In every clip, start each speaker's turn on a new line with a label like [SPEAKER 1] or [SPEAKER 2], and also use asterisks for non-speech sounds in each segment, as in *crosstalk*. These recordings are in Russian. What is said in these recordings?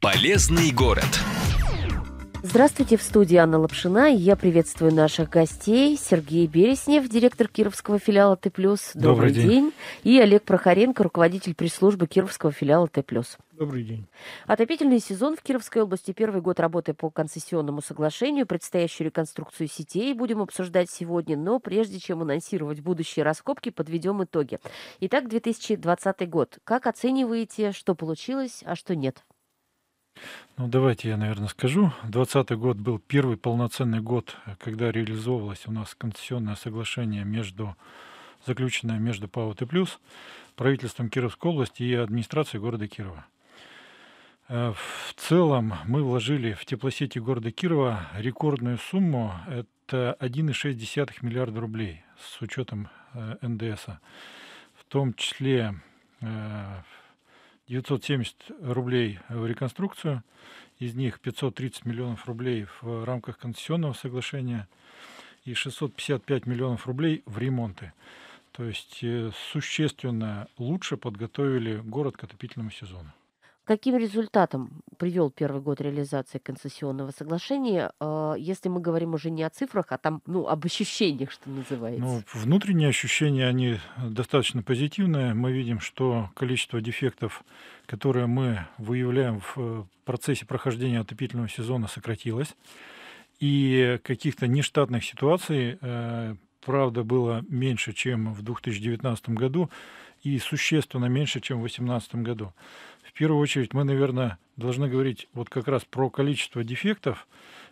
[SPEAKER 1] Полезный город.
[SPEAKER 2] Здравствуйте, в студии Анна Лапшина. Я приветствую наших гостей. Сергей Береснев, директор кировского филиала Т+. Добрый, Добрый день. день. И Олег Прохоренко, руководитель пресс-службы кировского филиала Т+. Добрый день. Отопительный сезон в Кировской области. Первый год работы по концессионному соглашению. Предстоящую реконструкцию сетей будем обсуждать сегодня. Но прежде чем анонсировать будущие раскопки, подведем итоги. Итак, 2020 год. Как оцениваете, что получилось, а что нет?
[SPEAKER 3] Ну, давайте я, наверное, скажу. 2020 год был первый полноценный год, когда реализовывалось у нас концессионное соглашение между заключенное между ПАО и Плюс, правительством Кировской области и администрацией города Кирова. Э, в целом мы вложили в теплосети города Кирова рекордную сумму. Это 1,6 миллиарда рублей с учетом э, НДС. В том числе 970 э, рублей в реконструкцию, из них 530 миллионов рублей в рамках концессионного соглашения и 655 миллионов рублей в ремонты. То есть существенно лучше подготовили город к отопительному сезону.
[SPEAKER 2] Каким результатом привел первый год реализации концессионного соглашения, а, если мы говорим уже не о цифрах, а там, ну, об ощущениях, что ну, называется? Ну,
[SPEAKER 3] внутренние ощущения, они э, достаточно позитивные. Мы видим, что количество дефектов, которые мы выявляем в э, процессе прохождения отопительного сезона, сократилось. И каких-то нештатных ситуаций, э, правда, было меньше, чем в 2019 году и существенно меньше, чем в 2018 году. В первую очередь мы, наверное, должны говорить вот как раз про количество дефектов.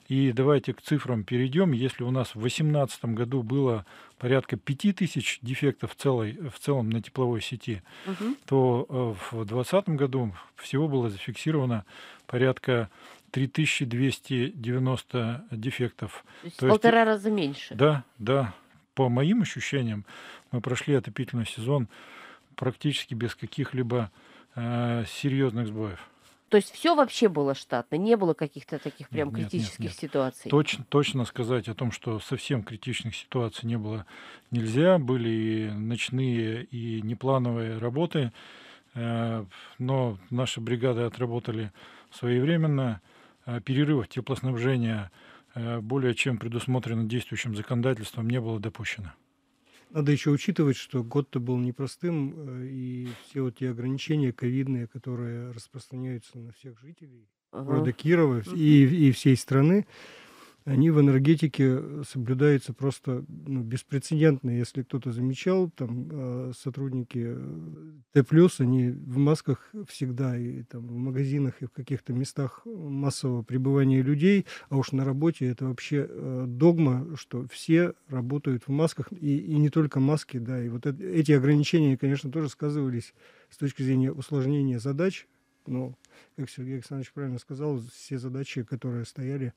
[SPEAKER 3] И давайте к цифрам перейдем. Если у нас в 2018 году было порядка 5000 дефектов в, целой, в целом на тепловой сети, угу. то э, в 2020 году всего было зафиксировано порядка 3290 дефектов. То есть, то есть раза меньше. Да, да. По моим ощущениям, мы прошли отопительный сезон практически без каких-либо э, серьезных сбоев.
[SPEAKER 2] То есть все вообще было штатно, не было каких-то таких прям нет, критических нет, нет, нет. ситуаций. Точно,
[SPEAKER 3] точно сказать о том, что совсем критичных ситуаций не было нельзя. Были и ночные, и неплановые работы, э, но наши бригады отработали своевременно. Э, Перерывов теплоснабжения э, более чем предусмотрено действующим законодательством не было допущено.
[SPEAKER 1] Надо еще учитывать, что год-то был непростым, э, и все вот те ограничения ковидные, которые распространяются на всех жителей города Кирова и, и всей страны, они в энергетике э, соблюдаются просто ну, беспрецедентно. Если кто-то замечал, там э, сотрудники э, Т+, они в масках всегда, и там в магазинах, и в каких-то местах массового пребывания людей, а уж на работе это вообще э, догма, что все работают в масках, и, и не только маски, да, и вот это, эти ограничения, конечно, тоже сказывались с точки зрения усложнения задач но, ну, как Сергей Александрович правильно сказал, все задачи, которые стояли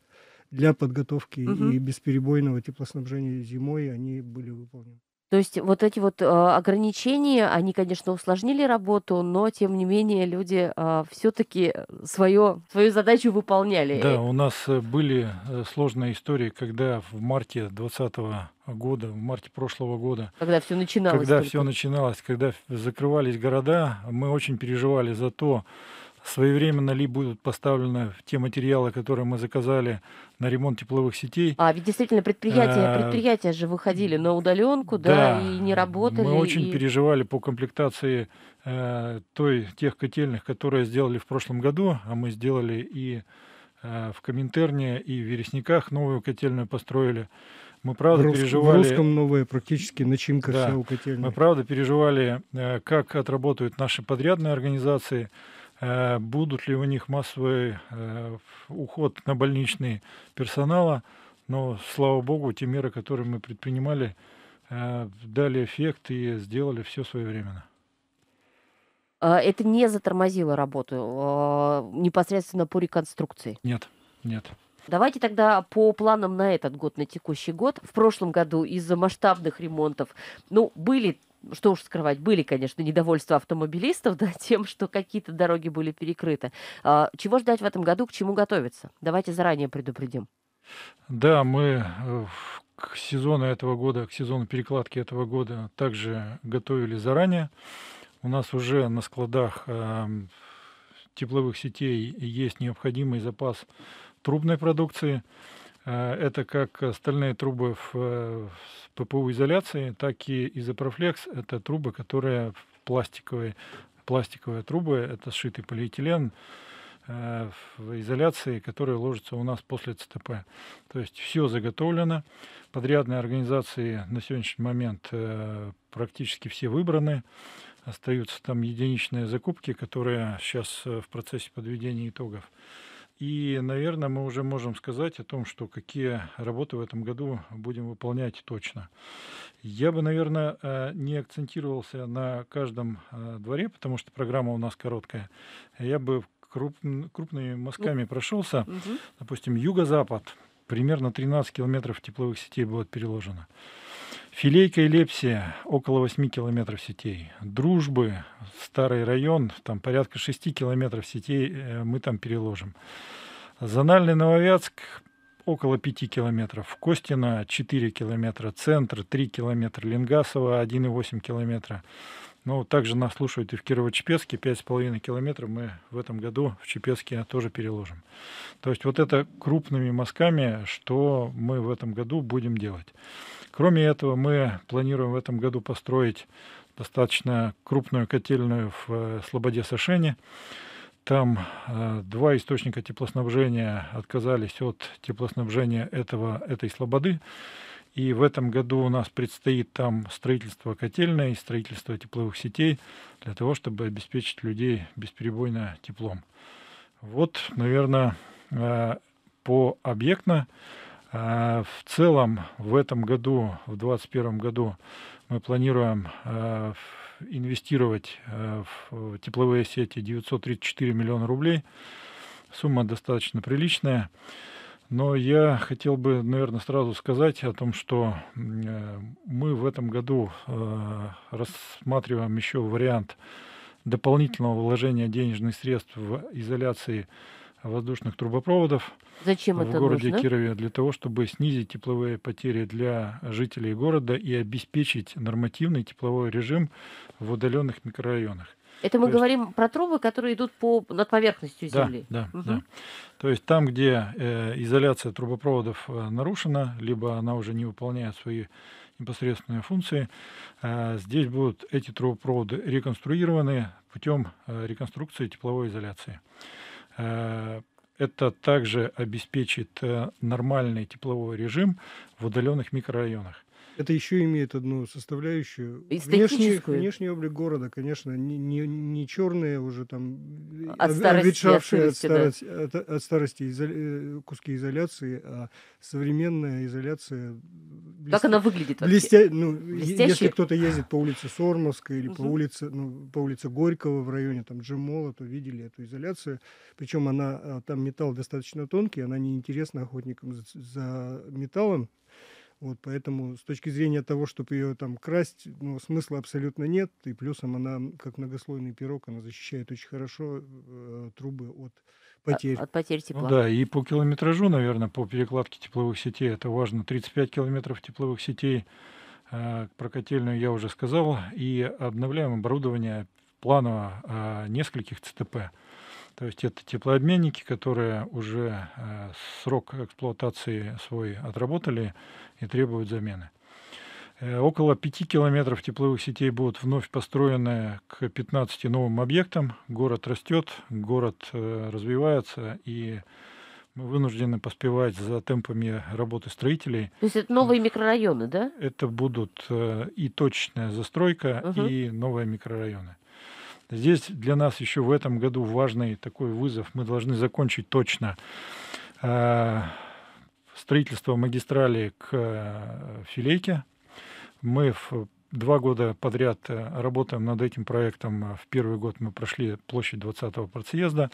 [SPEAKER 1] для подготовки угу. и бесперебойного теплоснабжения зимой, они были выполнены.
[SPEAKER 2] То есть вот эти вот э, ограничения, они, конечно, усложнили работу, но тем не менее люди э, а, все-таки свою, свою задачу выполняли. Да, у
[SPEAKER 3] нас э, были э, сложные истории, когда в марте 2020 года, в марте прошлого года. Когда все начиналось. Когда только. все начиналось, когда закрывались города, мы очень переживали за то, своевременно ли будут поставлены те материалы, которые мы заказали на ремонт тепловых сетей. А ведь действительно предприятия, э, предприятия
[SPEAKER 2] же выходили на удаленку, да, да и не работали. Мы очень и...
[SPEAKER 3] переживали по комплектации э, той, тех котельных, которые сделали в прошлом году, а мы сделали и э, в Коминтерне, и в Вересниках новую котельную
[SPEAKER 1] построили. Мы правда в Русском, переживали... В Русском новая практически начинка да, вся у котельной. Мы
[SPEAKER 3] правда переживали, э, как отработают наши подрядные организации, Э, будут ли у них массовый э, уход на больничные персонала, но, слава богу, те меры, которые мы предпринимали, э, дали эффект и сделали все своевременно.
[SPEAKER 2] А это не затормозило работу а, непосредственно по реконструкции?
[SPEAKER 3] Нет, нет.
[SPEAKER 2] Давайте тогда по планам на этот год, на текущий год. В прошлом году из-за масштабных ремонтов, ну, были что уж скрывать, были, конечно, недовольства автомобилистов *laughs* да, тем, что какие-то дороги были перекрыты. А, чего ждать в этом году, к чему готовиться? Давайте заранее предупредим.
[SPEAKER 3] Да, мы э, к сезону этого года, к сезону перекладки этого года также готовили заранее. У нас уже на складах э, тепловых сетей есть необходимый запас трубной продукции. А, это как стальные трубы э, в ППУ-изоляции, так и изопрофлекс. Это трубы, которые пластиковые, пластиковые трубы, это сшитый полиэтилен, э, в изоляции, которые ложится у нас после ЦТП. То есть все заготовлено. Подрядные организации на сегодняшний момент э, практически все выбраны. Остаются там единичные закупки, которые сейчас в процессе подведения итогов. И, наверное, мы уже можем сказать о том, что какие работы в этом году будем выполнять точно. Я бы, наверное, э, не акцентировался на каждом э, дворе, потому что программа у нас короткая. Я бы круп, крупными мазками прошелся. Угу. Допустим, юго-запад. Примерно 13 километров тепловых сетей будет переложено. Филейка и Лепсия, около 8 километров сетей. Дружбы, старый район, там порядка 6 километров сетей э, мы там переложим. Зональный Нововятск около 5 километров, Костина 4 километра, Центр 3 километра, Ленгасово 1,8 километра. Но ну, также нас слушают и в Кирово-Чепецке, 5,5 километров мы в этом году в Чепецке тоже переложим. То есть вот это крупными мазками, что мы в этом году будем делать. Кроме этого, мы планируем в этом году построить достаточно крупную котельную в э, Слободе-Сашене. Там э, два источника теплоснабжения отказались от теплоснабжения этого, этой слободы. И в этом году у нас предстоит там строительство котельной, строительство тепловых сетей для того, чтобы обеспечить людей бесперебойно теплом. Вот, наверное, э, по объектно а в целом в этом году, в 2021 году мы планируем э, инвестировать э, в тепловые сети 934 миллиона рублей. Сумма достаточно приличная. Но я хотел бы, наверное, сразу сказать о том, что э, мы в этом году рассматриваем еще вариант дополнительного вложения денежных средств в изоляции воздушных трубопроводов Зачем в это городе нужно? Кирове для того, чтобы снизить тепловые потери для жителей города и обеспечить нормативный тепловой режим в удаленных микрорайонах. Это мы То
[SPEAKER 2] говорим есть... про трубы, которые идут по, над поверхностью да, земли. Да, угу. да.
[SPEAKER 3] То есть там, где э, изоляция трубопроводов э, нарушена, либо она уже не выполняет свои непосредственные функции, э, здесь будут эти трубопроводы реконструированы путем э, реконструкции тепловой изоляции. Э, это также обеспечит э, нормальный тепловой режим в удаленных микрорайонах.
[SPEAKER 1] Это еще имеет одну составляющую. Внешний, внешний облик города, конечно, не, не, не черные уже там, от э, старости, обветшавшие от, старости, да. от, от старости изоля... Э, куски изоляции, а современная изоляция... Блест... Как она выглядит вообще? Блестя... Ну, Блестящая? Если кто-то ездит по улице Сормовска или угу. по, улице, ну, по улице Горького в районе там Джемола, то видели эту изоляцию. Причем она, а, там металл достаточно тонкий, она неинтересна охотникам за, за металлом. Вот, поэтому с точки зрения того, чтобы ее там красть, ну, смысла абсолютно нет. И плюсом она, как многослойный пирог, она защищает очень хорошо э, трубы от а, потерь. От, от потерь тепла.
[SPEAKER 3] Ну, да, и по километражу, наверное, по перекладке тепловых сетей, это важно. 35 километров тепловых сетей э, про котельную я уже сказал. И обновляем оборудование планово э, нескольких ЦТП. То есть это теплообменники, которые уже э, срок эксплуатации свой отработали и требуют замены. Э, около 5 километров тепловых сетей будут вновь построены к 15 новым объектам. Город растет, город э, развивается и мы вынуждены поспевать за темпами работы строителей.
[SPEAKER 2] То есть это новые микрорайоны, да?
[SPEAKER 3] Это будут и точная застройка, угу. и новые микрорайоны. Здесь для нас еще в этом году важный такой вызов. Мы должны закончить точно э, строительство магистрали к э, Филейке. Мы в два года подряд э, работаем над этим проектом. В первый год мы прошли площадь 20-го партсъезда,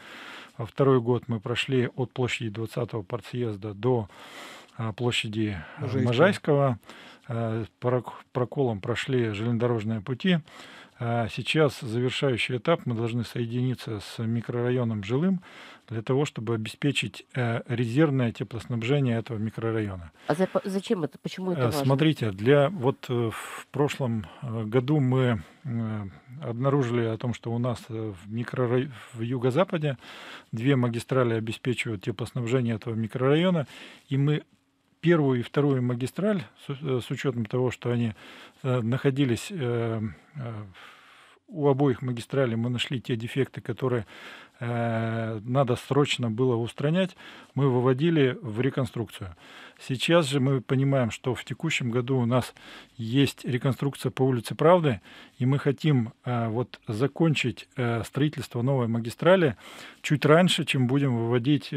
[SPEAKER 3] во второй год мы прошли от площади 20-го партсъезда до площади Можайского. Можайского. Проколом прошли железнодорожные пути. А сейчас завершающий этап мы должны соединиться с микрорайоном жилым для того, чтобы обеспечить э, резервное теплоснабжение этого микрорайона.
[SPEAKER 2] А зачем это? Почему это э, важно? Смотрите,
[SPEAKER 3] для вот э, в прошлом году мы обнаружили о том, что у нас в микрорай... в юго-западе две магистрали обеспечивают теплоснабжение этого микрорайона, и мы первую и вторую магистраль, с, э, с учетом того, что они э, находились э, у обоих магистралей мы нашли те дефекты, которые надо срочно было устранять, мы выводили в реконструкцию. Сейчас же мы понимаем, что в текущем году у нас есть реконструкция по улице Правды, и мы хотим вот закончить строительство новой магистрали чуть раньше, чем будем выводить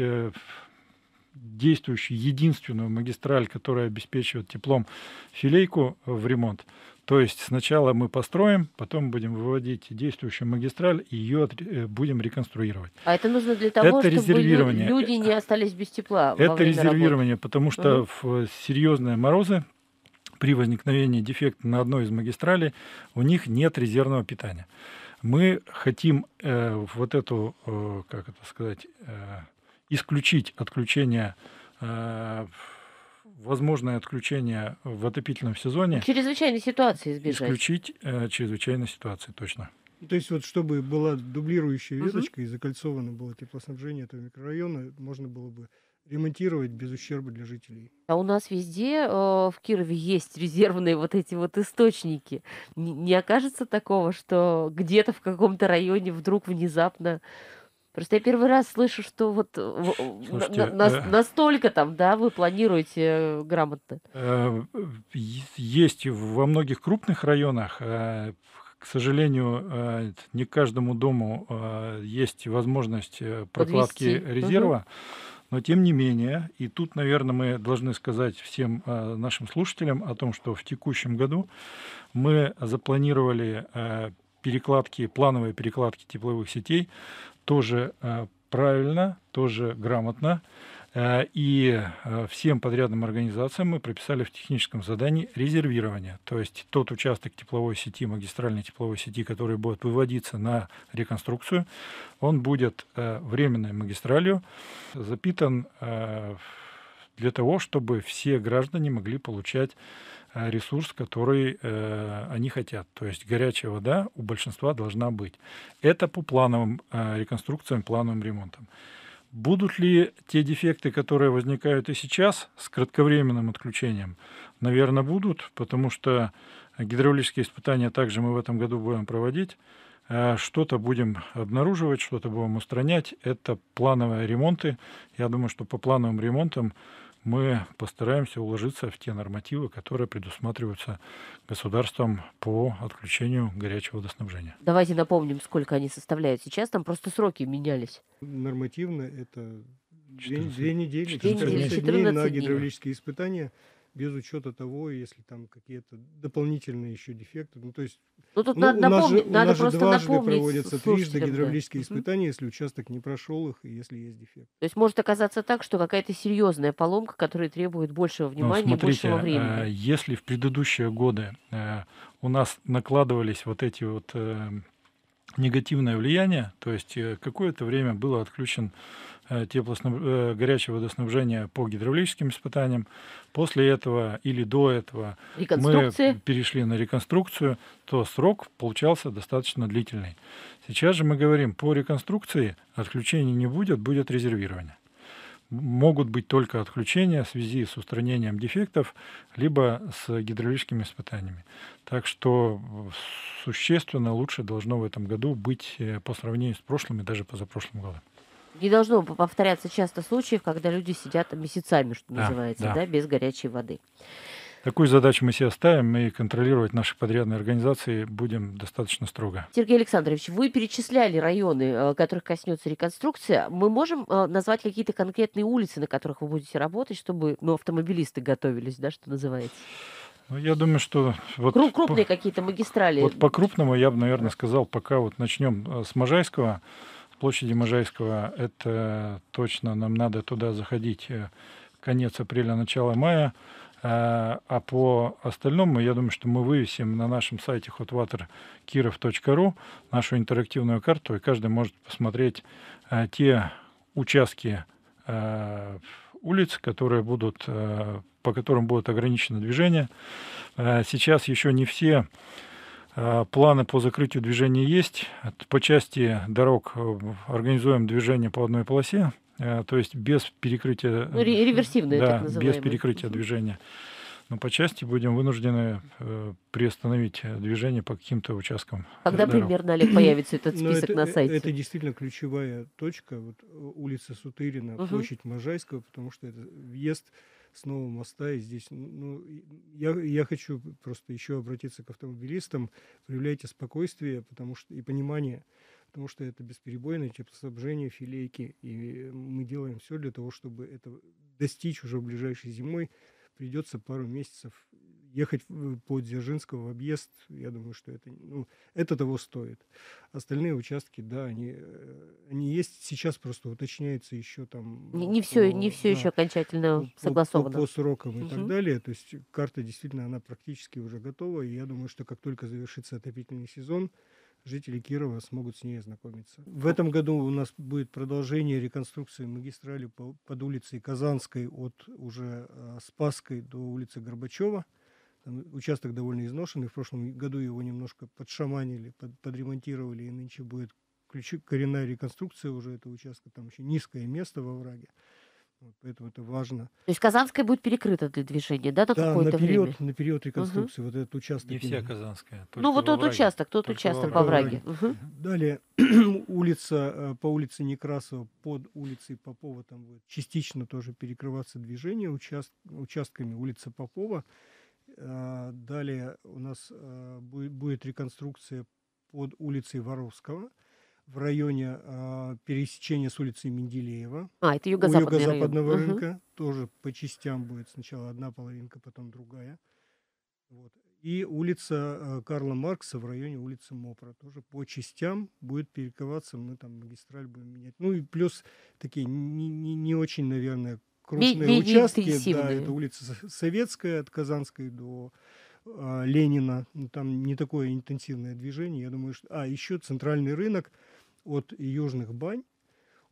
[SPEAKER 3] действующую единственную магистраль, которая обеспечивает теплом филейку в ремонт. То есть сначала мы построим, потом будем выводить действующую магистраль и ее э, будем реконструировать. А это нужно для того, это чтобы люди
[SPEAKER 2] не остались без тепла. Это резервирование, работы. потому что угу.
[SPEAKER 3] в э, серьезные морозы при возникновении дефекта на одной из магистралей у них нет резервного питания. Мы хотим э, вот эту, э, как это сказать, э, исключить отключение э, возможное отключение в отопительном сезоне.
[SPEAKER 2] Чрезвычайной ситуации избежать.
[SPEAKER 3] Исключить э, чрезвычайной ситуации, точно.
[SPEAKER 1] Ну, то есть вот чтобы была дублирующая веточка угу. и закольцовано было теплоснабжение этого микрорайона, можно было бы ремонтировать без ущерба для жителей.
[SPEAKER 2] А у нас везде э, в Кирове есть резервные вот эти вот источники. Н- не окажется такого, что где-то в каком-то районе вдруг внезапно Просто я первый раз слышу, что вот э, Слушайте, на, на, э. настолько там, да, вы планируете э, грамотно.
[SPEAKER 3] Есть во многих крупных районах к сожалению, не каждому дому есть возможность прокладки Подвести. резерва. Но тем не менее, и тут, наверное, мы должны сказать всем нашим слушателям о том, что в текущем году мы запланировали перекладки, плановые перекладки тепловых сетей тоже э, правильно, тоже грамотно. Э, и э, всем подрядным организациям мы прописали в техническом задании резервирование. То есть тот участок тепловой сети, магистральной тепловой сети, который будет выводиться на реконструкцию, он будет временной магистралью запитан для того, чтобы все граждане могли получать Э, ресурс, который э, они хотят. То есть горячая вода у большинства должна быть. Это по плановым э, реконструкциям, плановым ремонтам. Будут ли те дефекты, которые возникают и сейчас с кратковременным отключением? Наверное, будут, потому что гидравлические испытания также мы в этом году будем проводить. Э, что-то будем обнаруживать, что-то будем устранять. Это плановые ремонты. Я думаю, что по плановым ремонтам мы постараемся уложиться в те нормативы, которые предусматриваются государством по отключению горячего водоснабжения.
[SPEAKER 2] Давайте напомним, сколько они составляют сейчас, там просто сроки менялись.
[SPEAKER 1] Нормативно это 14, две, две недели, 14, 14 дней на гидравлические испытания без учета того, если там какие-то дополнительные еще дефекты. Ну, то есть, ну, тут ну, надо у нас же, надо у нас просто же дважды проводятся трижды гидравлические да. испытания, если участок не прошел их и если есть дефект.
[SPEAKER 2] То есть может оказаться так, что какая-то серьезная поломка, которая требует большего ну, внимания ну, смотрите, и большего э,
[SPEAKER 3] времени. Если в предыдущие годы э, у нас накладывались вот эти вот э, негативное влияние, то есть э, какое-то время было отключен э, теплоснаб... Э, горячее водоснабжение по гидравлическим испытаниям. После этого или до этого мы перешли на реконструкцию, то срок получался достаточно длительный. Сейчас же мы говорим, по реконструкции отключения не будет, будет резервирование могут быть только отключения в связи с устранением дефектов, либо с гидравлическими испытаниями. Так что э, существенно лучше должно в этом году быть э, по сравнению с прошлым и даже позапрошлым годом.
[SPEAKER 2] Не должно повторяться часто случаев, когда люди сидят месяцами, что да, называется, да. Да, без горячей воды.
[SPEAKER 3] Такую задачу мы себе ставим, и контролировать наши подрядные организации будем достаточно строго.
[SPEAKER 2] Сергей Александрович, вы перечисляли районы, э, которых коснется реконструкция. Мы можем э, назвать какие-то конкретные улицы, на которых вы будете работать, чтобы ну, автомобилисты готовились, да, что называется? Ну,
[SPEAKER 3] я думаю, что... Вот Крупные
[SPEAKER 2] по, какие-то магистрали. Вот
[SPEAKER 3] по-крупному я бы, наверное, сказал, пока вот начнем э, с Можайского, с площади Можайского, это точно нам надо туда заходить конец апреля, начало мая. А, а по остальному, я думаю, что мы вывесим на нашем сайте hotwaterkirov.ru нашу интерактивную карту, и каждый может посмотреть а, те участки а, улиц, которые будут, по которым будет ограничено движение. Сейчас еще не все планы по закрытию движения есть. По части дорог э, организуем движение по одной полосе, Э, то есть без перекрытия... Э, реверсивное, да, без перекрытия движения. Но по части будем вынуждены э, приостановить э, движение по каким-то участкам.
[SPEAKER 2] Когда дорог. примерно, Олег, появится этот список это, на сайте? Это
[SPEAKER 1] действительно ключевая точка. Вот улица Сутырина, угу. площадь Можайского, потому что это въезд с нового моста. И здесь, ну, ну я, я хочу просто еще обратиться к автомобилистам. Проявляйте спокойствие потому что, и понимание, потому что это бесперебойное теплоснабжение, филейки, и мы делаем все для того, чтобы это достичь уже в ближайшей зимой. Придется пару месяцев ехать по Дзержинского в объезд, я думаю, что это, ну, это того стоит. Остальные участки, да, они, э, они есть. Сейчас просто уточняется еще там... Не, не все, по, не все еще окончательно согласовано. По, по срокам угу. и так далее. То есть карта действительно, она практически уже готова. И я думаю, что как только завершится отопительный сезон, жители Кирова смогут с ней ознакомиться. В этом году у нас будет продолжение реконструкции магистрали по, под улицей Казанской от уже э, Спасской до улицы Горбачева. Там участок довольно изношенный. В прошлом году его немножко подшаманили, под, подремонтировали, и нынче будет ключи, коренная реконструкция уже этого участка. Там еще низкое место во враге поэтому это важно.
[SPEAKER 2] То есть Казанская будет перекрыта для движения, да, до да, то на период, время? на период
[SPEAKER 1] реконструкции. Угу. Вот этот участок. Не вся Казанская. Ну, вот тот участок, тот участок во враге. Угу. Далее *clears throat* улица, э, по улице Некрасова под улицей Попова там будет частично тоже перекрываться движение участ, участками улицы Попова. Э, далее у нас э, будет реконструкция под улицей Воровского – в районе э, пересечения с улицей Менделеева. А, это юго-западный У юго-западного район. рынка угу. тоже по частям будет сначала одна половинка, потом другая. Вот. И улица э, Карла Маркса в районе улицы Мопра. Тоже по частям будет перековаться, мы там магистраль будем менять. Ну и плюс такие не, не, не очень, наверное, крупные участки. Да, это улица Советская от Казанской до а, Ленина. Ну, там не такое интенсивное движение. Я думаю, что... А, еще центральный рынок – от южных бань,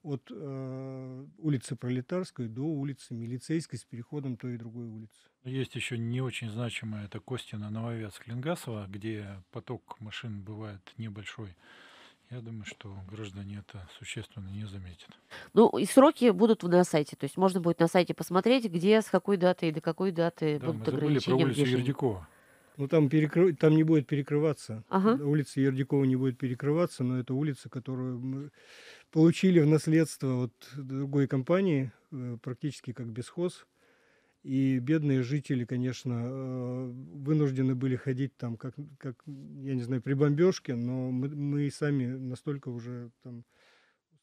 [SPEAKER 1] от э, улицы Пролетарской до улицы Милицейской с переходом той и другой улицы.
[SPEAKER 3] Есть еще не очень значимая, это Костина, Нововец, Клингасова, где поток машин бывает небольшой. Я думаю, что граждане это существенно не заметят.
[SPEAKER 2] Ну, и сроки будут на сайте. То есть можно будет на сайте посмотреть, где, с какой даты и до какой даты да, будут
[SPEAKER 1] мы ограничения. Мы забыли про улицу Ердикова. Ну, там, перекры... там не будет перекрываться. Ага. Улица Ердикова не будет перекрываться, но это улица, которую мы получили в наследство от другой компании, э, практически как бесхоз. И бедные жители, конечно, э, вынуждены были ходить там, как, как я не знаю, при бомбежке, но мы, мы сами настолько уже там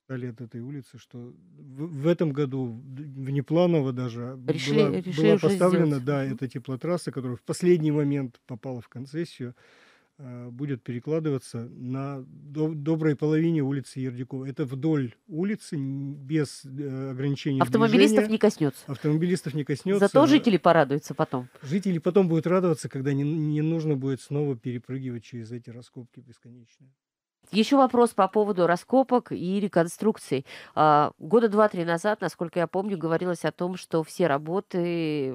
[SPEAKER 1] стали от этой улицы, что в, в этом году внепланово даже решили, была, решили была поставлена да, эта теплотрасса, которая в последний момент попала в концессию, а, будет перекладываться на до, доброй половине улицы Ердикова. Это вдоль улицы, без э, ограничений Автомобилистов движения. не коснется. Автомобилистов не коснется. Зато жители порадуются потом. Жители потом будут радоваться, когда не, не нужно будет снова перепрыгивать через эти раскопки бесконечные.
[SPEAKER 2] Еще вопрос по поводу раскопок и реконструкций. А, года два-три назад, насколько я помню, говорилось о том, что все работы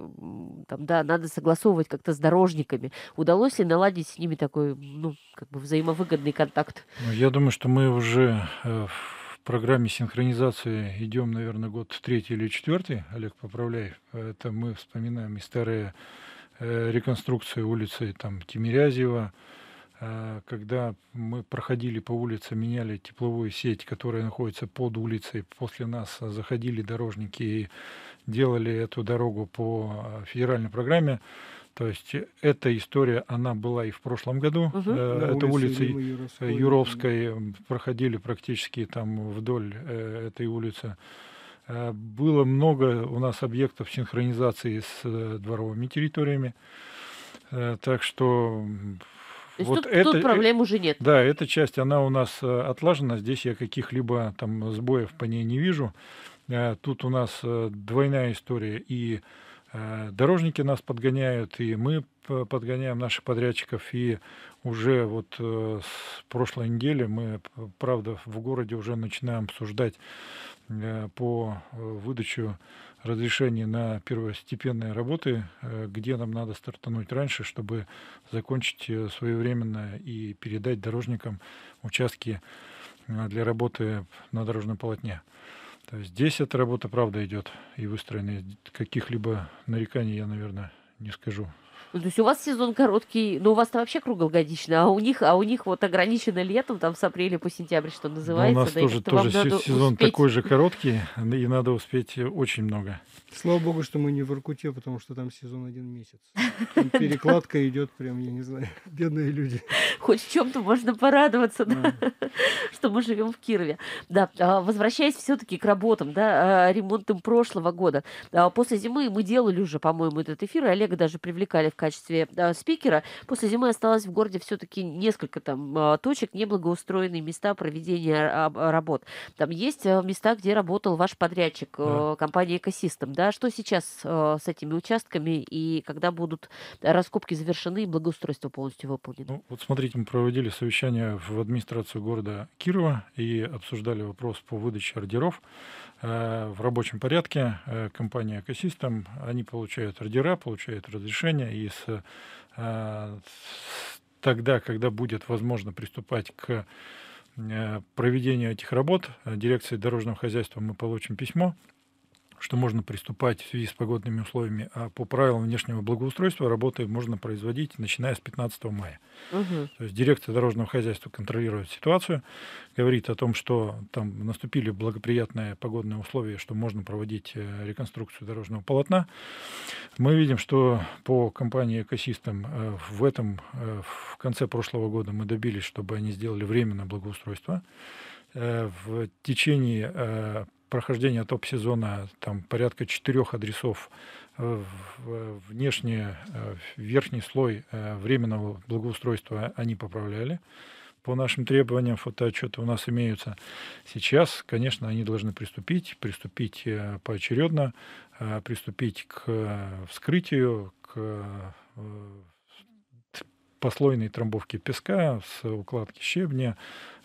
[SPEAKER 2] там, да, надо согласовывать как-то с дорожниками. Удалось ли наладить с ними такой ну, как бы взаимовыгодный
[SPEAKER 3] контакт? Ну, я думаю, что мы уже э, в программе синхронизации идем, наверное, год третий или четвертый. Олег, поправляй. Это мы вспоминаем и старые э, реконструкции улицы там, Тимирязева, а, когда мы проходили по улице, меняли тепловую сеть, которая находится под улицей. После нас заходили дорожники и делали эту дорогу по федеральной программе. То есть эта история, она была и в прошлом году. Угу. Это улицы Юровской проходили практически там вдоль э, этой улицы. Э, было много у нас объектов синхронизации с дворовыми территориями. Так что то есть вот тут, это, тут проблем уже нет. Да, эта часть, она у нас э, отлажена. Здесь я каких-либо там сбоев по ней не вижу. Э, тут у нас э, двойная история. И дорожники нас подгоняют, и мы подгоняем наших подрядчиков. И уже вот с прошлой недели мы, правда, в городе уже начинаем обсуждать по выдачу разрешение на первостепенные работы, э, где нам надо стартануть раньше, чтобы закончить э, своевременно и передать дорожникам участки э, для работы на дорожном полотне. То есть здесь эта работа, правда, идет и выстроена. Каких-либо нареканий я, наверное, не скажу.
[SPEAKER 2] Ну, то есть у вас сезон короткий, но ну, у вас-то вообще круглогодичный, а у них, а у них вот ограничено летом, там с апреля по сентябрь, что называется. Но у нас да, тоже, тоже
[SPEAKER 3] сезон успеть... такой же короткий, и надо успеть э, очень
[SPEAKER 1] много. Слава богу, что мы не в Иркуте, потому что там сезон один месяц. Там *laughs* перекладка идет прям, я не знаю, *laughs* бедные люди.
[SPEAKER 2] Хоть в чем-то можно порадоваться, да. Да, *laughs* что мы живем в Кирове. Да, а, возвращаясь все-таки к работам, да, а, ремонтам прошлого года. А, после зимы мы делали уже, по-моему, этот эфир, и Олега даже привлекали в качестве э, спикера. После зимы осталось в городе все-таки несколько там э, точек, неблагоустроенные места проведения э, работ. Там есть а, места, где работал ваш подрядчик, э, да. компания «Экосистем». Да? Что сейчас э, с этими участками и когда будут раскопки завершены и благоустройство полностью выполнено? Ну,
[SPEAKER 3] вот смотрите, мы проводили совещание в администрацию города Кирова и обсуждали вопрос по выдаче ордеров. Э, в рабочем порядке э, компания Экосистем, они получают ордера, получают разрешение, и с, э, с, тогда, когда будет возможно приступать к проведению этих работ, дирекции дорожного хозяйства мы получим письмо что можно приступать в связи с погодными условиями, а по правилам внешнего благоустройства работы можно производить, начиная с 15 мая. Угу. То есть дирекция дорожного хозяйства контролирует ситуацию, говорит о том, что там наступили благоприятные погодные условия, что можно проводить э, реконструкцию дорожного полотна. Мы видим, что по компании «Экосистем» э, в этом, э, в конце прошлого года мы добились, чтобы они сделали временное благоустройство в течение прохождения топ-сезона там порядка четырех адресов э, э, внешний, э, верхний слой временного благоустройства они поправляли по нашим требованиям фотоотчеты у нас имеются. Сейчас, конечно, они должны приступить, приступить поочередно, приступить к вскрытию, к послойной трамбовке песка, с укладки щебня,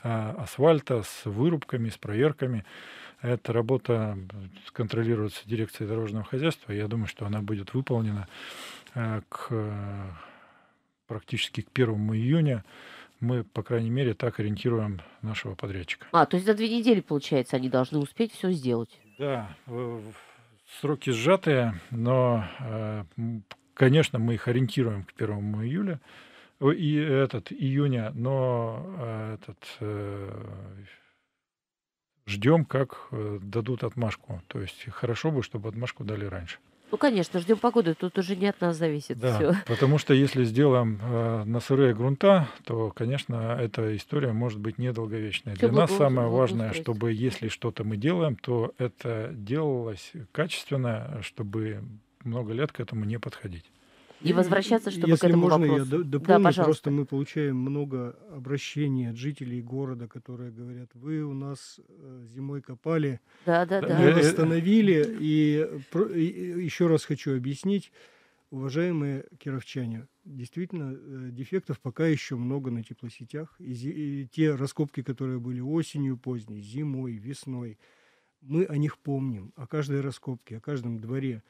[SPEAKER 3] асфальта, с вырубками, с проверками. Эта работа э, контролируется дирекцией дорожного хозяйства. Я думаю, что она будет выполнена э, к, э, практически к 1 июня мы, по крайней мере, так ориентируем нашего подрядчика.
[SPEAKER 2] А, то есть за две недели, получается, они должны успеть все сделать?
[SPEAKER 3] Да, сроки сжатые, но, конечно, мы их ориентируем к 1 июля, и этот, июня, но этот ждем, как э, дадут отмашку. То есть хорошо бы, чтобы отмашку дали раньше.
[SPEAKER 2] Ну, конечно, ждем погоды, тут уже не от нас зависит да, все.
[SPEAKER 3] *laughs* Потому что если сделаем э, на сырые грунта, то, конечно, эта история может быть недолговечной. Все Для нас самое важное, чтобы если что-то мы делаем, то это делалось качественно, чтобы много лет к этому не подходить и возвращаться,
[SPEAKER 1] чтобы Если к этому можно, вопросу. Я дополню, да, пожалуйста. Просто мы получаем много обращений от жителей города, которые говорят: вы у нас э, зимой копали, да, да, да. мы э, э, восстановили. И, и еще раз хочу объяснить, уважаемые кировчане, действительно дефектов пока еще много на теплосетях. И, и те раскопки, которые были осенью, поздней, зимой, весной, мы о них помним, о каждой раскопке, о каждом дворе.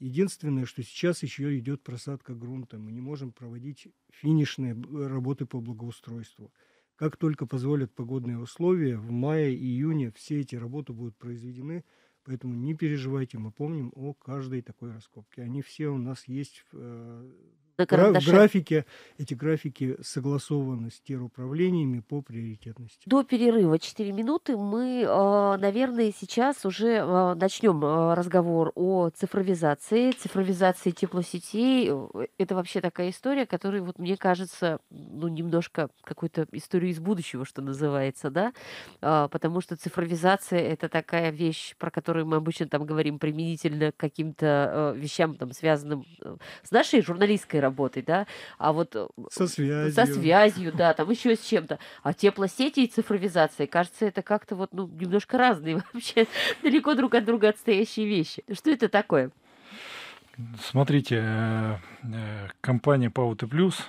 [SPEAKER 1] Единственное, что сейчас еще идет просадка грунта. Мы не можем проводить финишные э, работы по благоустройству. Как только позволят погодные условия, в мае-июне все эти работы будут произведены. Поэтому не переживайте, мы помним о каждой такой раскопке. Они все у нас есть в э, на карандаше. Графики, эти графики согласованы с теруправлениями по приоритетности.
[SPEAKER 2] До перерыва 4 минуты мы, а, наверное, сейчас уже а, начнем а, разговор о цифровизации, цифровизации теплосетей. Э, это вообще такая история, которая, вот, мне кажется, ну, немножко какую-то историю из будущего, что называется, да, потому что цифровизация — это такая вещь, про которую мы обычно там говорим применительно к каким-то э, вещам, там, связанным э, с нашей журналистской работой, работать, да, а вот э, со связью, со связью да, там еще с чем-то. А теплосети и цифровизация, кажется, это как-то вот, ну, немножко разные *laughs* вообще, далеко друг от друга отстоящие вещи. Что это такое?
[SPEAKER 3] Смотрите, э, э, компания Пауты Плюс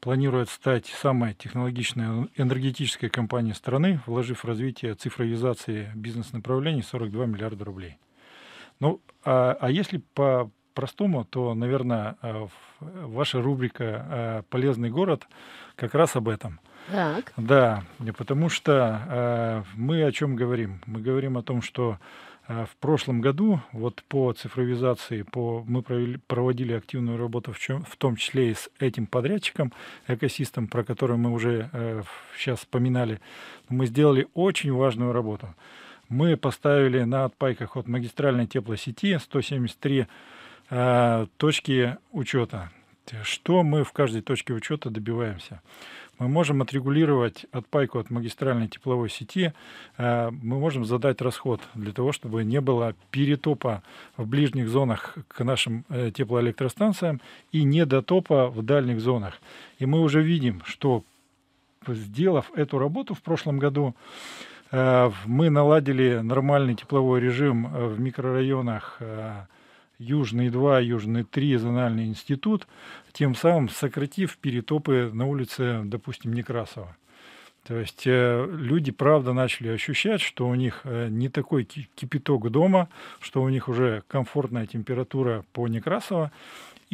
[SPEAKER 3] планирует стать самой технологичной энергетической компанией страны, вложив в развитие цифровизации бизнес-направлений 42 миллиарда рублей. Ну, а, а если по простому, то, наверное, э, ваша рубрика э, «Полезный город» как раз об этом. Так. Да, потому что э, мы о чем говорим? Мы говорим о том, что в прошлом году вот по цифровизации по, мы провели, проводили активную работу в, чем, в том числе и с этим подрядчиком, экосистем, про который мы уже э, сейчас вспоминали. Мы сделали очень важную работу. Мы поставили на отпайках от магистральной теплосети 173 Э, точки учета. Что мы в каждой точке учета добиваемся? Мы можем отрегулировать отпайку от магистральной тепловой сети, э, мы можем задать расход для того, чтобы не было перетопа в ближних зонах к нашим э, теплоэлектростанциям и недотопа в дальних зонах. И мы уже видим, что сделав эту работу в прошлом году, мы наладили нормальный тепловой режим в микрорайонах Южный-2, Южный-3 зональный институт, тем самым сократив перетопы на улице, допустим, Некрасова. То есть э, люди, правда, начали ощущать, что у них э, не такой кипяток дома, что у них уже комфортная температура по Некрасово,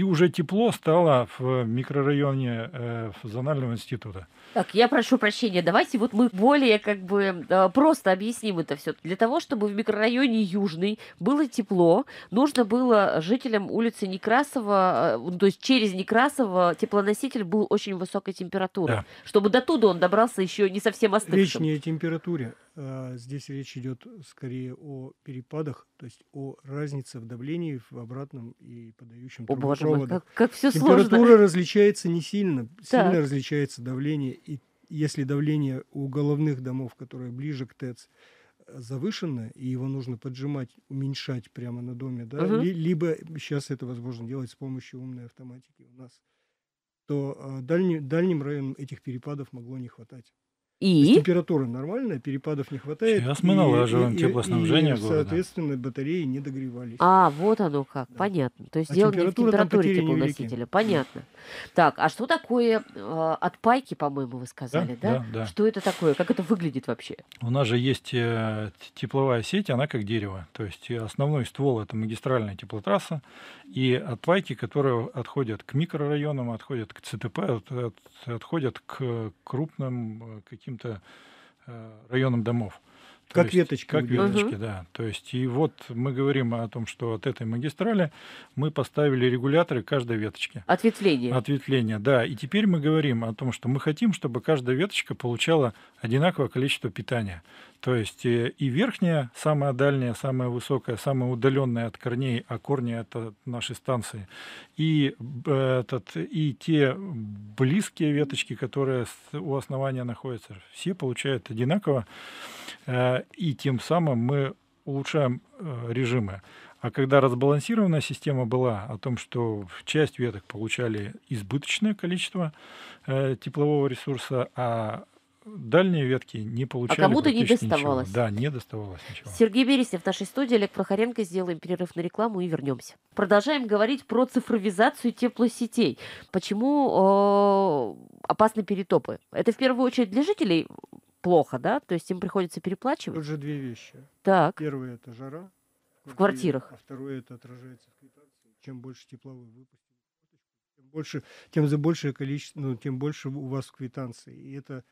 [SPEAKER 3] и уже тепло стало в микрорайоне э, зонального института.
[SPEAKER 2] Так, я прошу прощения, давайте вот мы более как бы э, просто объясним это все. Для того, чтобы в микрорайоне Южный было тепло, нужно было жителям улицы Некрасова, э, ну, то есть через Некрасова теплоноситель был очень высокой температуры, да. чтобы до туда он добрался еще не совсем остывшим. Лишняя
[SPEAKER 1] температура а, здесь речь идет скорее о перепадах, то есть о разнице в давлении в обратном и подающем о, боже мой, как, как все Температура сложно. различается не сильно, так. сильно различается давление. И если давление у головных домов, которые ближе к ТЭЦ, э, завышено, и его нужно поджимать, уменьшать прямо на доме, да, угу. Ли, либо сейчас это возможно делать с помощью умной автоматики у нас, то э, дальний, дальним районам этих перепадов могло не хватать. И? температура нормальная, перепадов не хватает. Сейчас мы налаживаем и, теплоснабжение и, и, соответственно, батареи не догревались. А, вот оно как, да. понятно. То есть а дело не в температуре
[SPEAKER 2] теплоносителя, понятно. Так, а что такое э, отпайки, по-моему, вы сказали, да? Да? да? да, Что это такое? Как это выглядит вообще?
[SPEAKER 3] У нас же есть э, тепловая сеть, она как дерево. То есть э, основной ствол – это магистральная теплотрасса, и отпайки, которые отходят к микрорайонам, отходят к ЦТП, от, от, отходят к крупным э, каким каким-то э, районам домов как есть, веточки. Как угу. да. То есть, и вот мы говорим о том, что от этой магистрали мы поставили регуляторы каждой веточки. Ответвление. Ответвление, да. И теперь мы говорим о том, что мы хотим, чтобы каждая веточка получала одинаковое количество питания. То есть э, и верхняя, самая дальняя, самая высокая, самая удаленная от корней, а корни это наши станции, и, э, этот, и те близкие веточки, которые у основания находятся, все получают одинаково Э, и тем самым мы улучшаем э, режимы. А когда разбалансированная система была о том, что часть веток получали избыточное количество э, теплового ресурса, а дальние ветки не получали А кому-то не доставалось. Ничего. Да, не доставалось ничего.
[SPEAKER 2] Сергей Берестев в нашей студии, Олег Прохоренко. Сделаем перерыв на рекламу и вернемся. Продолжаем говорить про цифровизацию теплосетей. Почему опасны перетопы? Это в первую очередь для жителей плохо, да? То есть им приходится переплачивать? Тут же две вещи. Так. Первое – это
[SPEAKER 1] жара. В, в квартирах. а второе – это отражается в квитанции. Чем больше тепловой выпустили, тем больше, тем за большее количество, ну, тем больше у вас квитанции. И это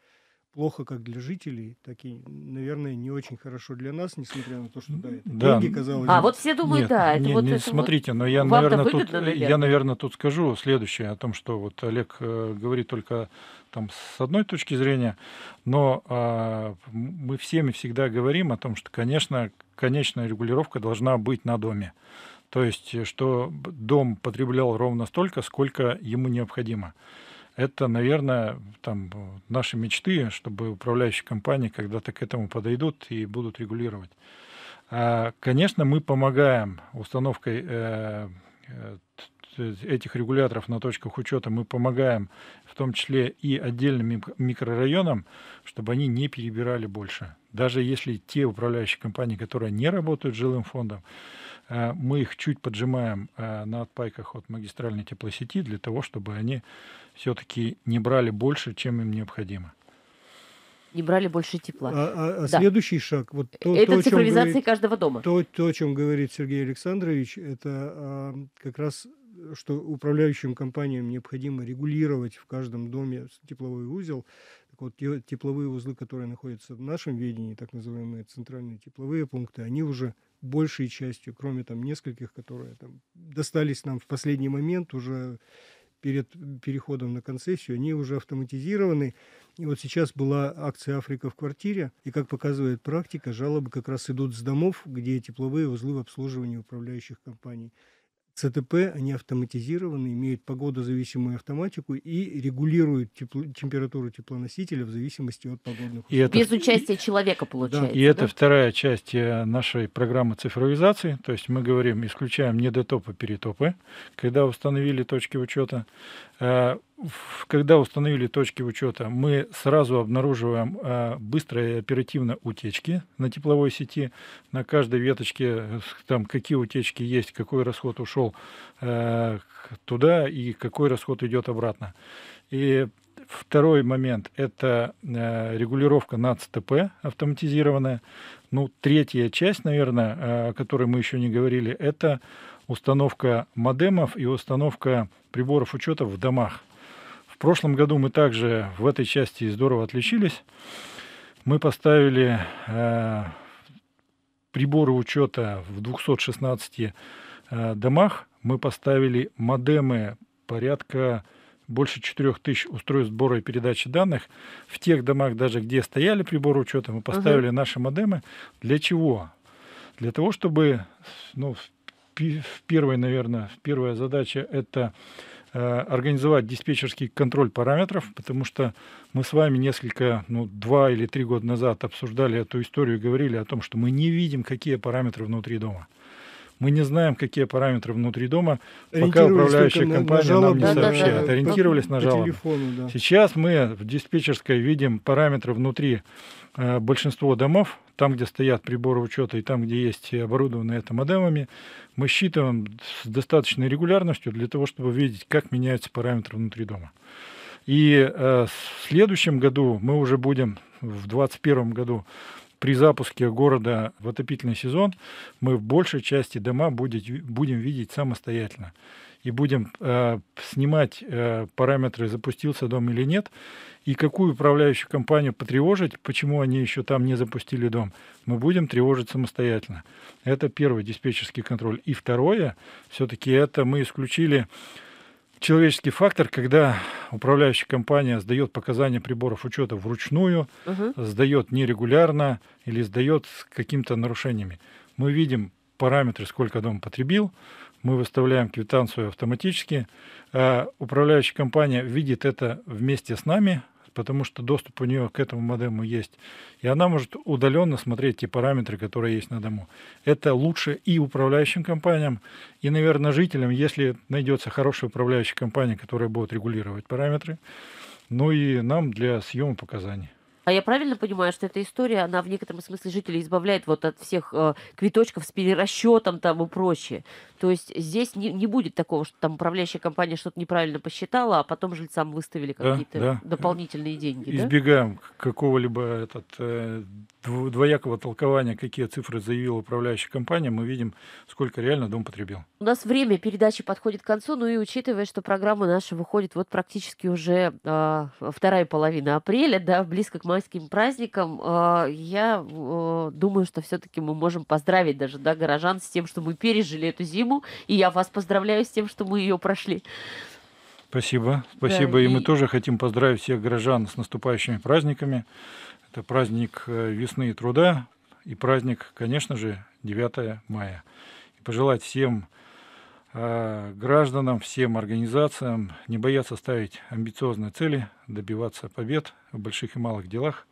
[SPEAKER 1] плохо как для жителей, так и, наверное, не очень хорошо для нас, несмотря на то, что да, это да. деньги, казалось. А, вот все думают, нет, да, это не, вот не, это смотрите, вот но я, наверное, тут, я, наверное, тут
[SPEAKER 3] скажу следующее о том, что вот Олег э, говорит только там с одной точки зрения, но э, мы всеми всегда говорим о том, что, конечно, конечная регулировка должна быть на доме. То есть, что дом потреблял ровно столько, сколько ему необходимо это, наверное, там, наши мечты, чтобы управляющие компании когда-то к этому подойдут и будут регулировать. А, конечно, мы помогаем установкой э, э, этих регуляторов на точках учета, мы помогаем в том числе и отдельным микрорайонам, чтобы они не перебирали больше. Даже если те управляющие компании, которые не работают с жилым фондом, Э, мы их чуть поджимаем э, на отпайках от магистральной теплосети для того, чтобы они все-таки не брали больше, чем им необходимо.
[SPEAKER 2] Не брали больше тепла. А, а, а да. следующий шаг, вот то, это то, цифровизация говорит, каждого дома.
[SPEAKER 1] То, то, о чем говорит Сергей Александрович, это а, как раз что управляющим компаниям необходимо регулировать в каждом доме тепловой узел. Так вот, те, тепловые узлы, которые находятся в нашем ведении, так называемые центральные тепловые пункты, они уже большей частью, кроме там нескольких, которые там достались нам в последний момент уже перед переходом на концессию, они уже автоматизированы. И вот сейчас была акция «Африка в квартире», и, как показывает практика, жалобы как раз идут с домов, где тепловые узлы в обслуживании управляющих компаний. ЦТП, они автоматизированы, имеют погодозависимую автоматику и регулируют тепло, температуру теплоносителя в зависимости от погодных условий. И это... Без
[SPEAKER 3] участия
[SPEAKER 2] человека
[SPEAKER 1] получается. Да. И да?
[SPEAKER 3] это вторая часть э, нашей программы цифровизации. То есть мы говорим, исключаем недотопы, перетопы, когда установили точки учета. Э, когда установили точки учета, мы сразу обнаруживаем э, быстрые и оперативно утечки на тепловой сети. На каждой веточке, э, там, какие утечки есть, какой расход ушел э, туда и какой расход идет обратно. И второй момент – это регулировка НАЦ-ТП автоматизированная. Ну, третья часть, наверное, о которой мы еще не говорили, это установка модемов и установка приборов учета в домах. В прошлом году мы также в этой части здорово отличились. Мы поставили э, приборы учета в 216 э, домах. Мы поставили модемы порядка больше 4000 устройств сбора и передачи данных. В тех домах, даже где стояли приборы учета, мы поставили угу. наши модемы. Для чего? Для того, чтобы, ну, в первой, наверное, первая задача – это Э, организовать диспетчерский контроль параметров, потому что мы с вами несколько, ну, два или три года назад обсуждали эту историю, говорили о том, что мы не видим, какие параметры внутри дома. Мы не знаем, какие параметры внутри дома, пока управляющая компания на жалобы, нам не да, сообщает. Да, да, Ориентировались по, на жалобы. По телефону, да. Сейчас мы в диспетчерской видим параметры внутри э, большинства домов, там, где стоят приборы учета и там, где есть оборудованные это модемами, мы считываем с достаточной регулярностью для того, чтобы видеть, как меняются параметры внутри дома. И э, в следующем году мы уже будем, в 2021 году, при запуске города в отопительный сезон, мы в большей части дома будет, будем видеть самостоятельно и будем э, снимать э, параметры, запустился дом или нет, и какую управляющую компанию потревожить, почему они еще там не запустили дом, мы будем тревожить самостоятельно. Это первый диспетчерский контроль. И второе, все-таки это мы исключили человеческий фактор, когда управляющая компания сдает показания приборов учета вручную, угу. сдает нерегулярно или сдает с какими-то нарушениями. Мы видим параметры, сколько дом потребил, мы выставляем квитанцию автоматически. А управляющая компания видит это вместе с нами, потому что доступ у нее к этому модему есть. И она может удаленно смотреть те параметры, которые есть на дому. Это лучше и управляющим компаниям, и, наверное, жителям, если найдется хорошая управляющая компания, которая будет регулировать параметры, ну и нам для съема показаний.
[SPEAKER 2] А я правильно понимаю, что эта история, она в некотором смысле жителей избавляет вот от всех э, квиточков с перерасчетом там и прочее. То есть здесь не, не будет такого, что там управляющая компания что-то неправильно посчитала, а потом жильцам выставили какие-то да, да. дополнительные деньги.
[SPEAKER 3] Избегаем да? какого-либо этот, э, двоякого толкования, какие цифры заявила управляющая компания, мы видим, сколько реально дом потребил.
[SPEAKER 2] У нас время передачи подходит к концу, ну и учитывая, что программа наша выходит вот практически уже э, вторая половина апреля, да, близко к маю геройским праздником. А, я э, думаю, что все-таки мы можем поздравить даже да, горожан с тем, что мы пережили эту зиму. И я вас поздравляю с тем, что мы ее прошли.
[SPEAKER 3] Спасибо. Спасибо. Да, и... и мы тоже хотим поздравить всех горожан с наступающими праздниками. Это праздник э, весны и труда и праздник, конечно же, 9 мая. И пожелать всем а, гражданам, всем организациям не бояться ставить амбициозные цели, добиваться побед в больших и малых делах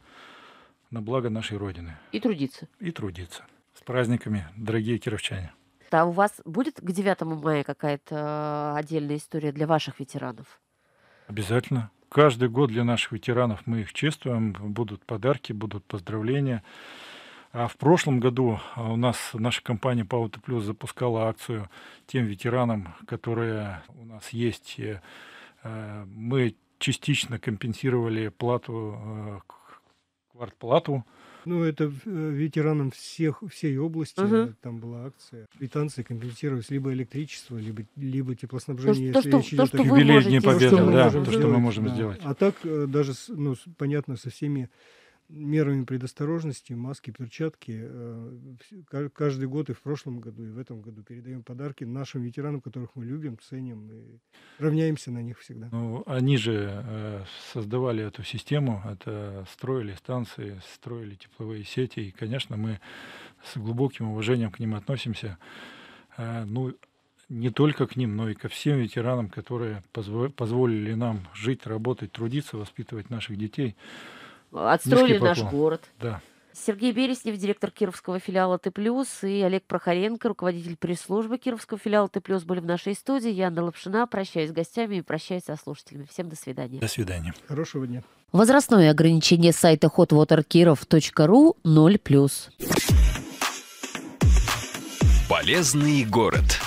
[SPEAKER 3] на благо нашей Родины. И трудиться. И трудиться. С праздниками, дорогие кировчане.
[SPEAKER 2] А у вас будет к 9 мая какая-то э, отдельная история для ваших ветеранов?
[SPEAKER 3] Обязательно. Каждый год для наших ветеранов мы их чествуем. Будут подарки, будут поздравления. А в прошлом году а, у нас наша компания Паута Плюс запускала акцию тем ветеранам, которые у нас есть. А, мы частично компенсировали плату, а, квартплату.
[SPEAKER 1] Ну, это э, ветеранам всех, всей области, угу. там была акция. Британцы компенсировались либо электричество, либо, либо теплоснабжение. То, если что, то, о... Юбилей Дня то, что мы можем сделать. А так э, даже, ну, понятно, со всеми мерами предосторожности, маски, перчатки. Э, каждый год и в прошлом году, и в этом году передаем подарки нашим ветеранам, которых мы любим, ценим и равняемся на них всегда. Ну,
[SPEAKER 3] они же э, создавали эту систему, это строили станции, строили тепловые сети, и, конечно, мы с глубоким уважением к ним относимся. Э, ну, не только к ним, но и ко всем ветеранам, которые позволили нам жить, работать, трудиться, воспитывать наших детей отстроили наш город. Да.
[SPEAKER 2] Сергей Береснев, директор кировского филиала Т+, и Олег Прохоренко, руководитель пресс-службы кировского филиала Т+, были в нашей студии. Я, Анна Лапшина, прощаюсь с гостями и прощаюсь со слушателями. Всем до свидания. До
[SPEAKER 1] свидания. Хорошего дня.
[SPEAKER 2] Возрастное ограничение сайта hotwaterkirov.ru 0+.
[SPEAKER 1] Полезный город.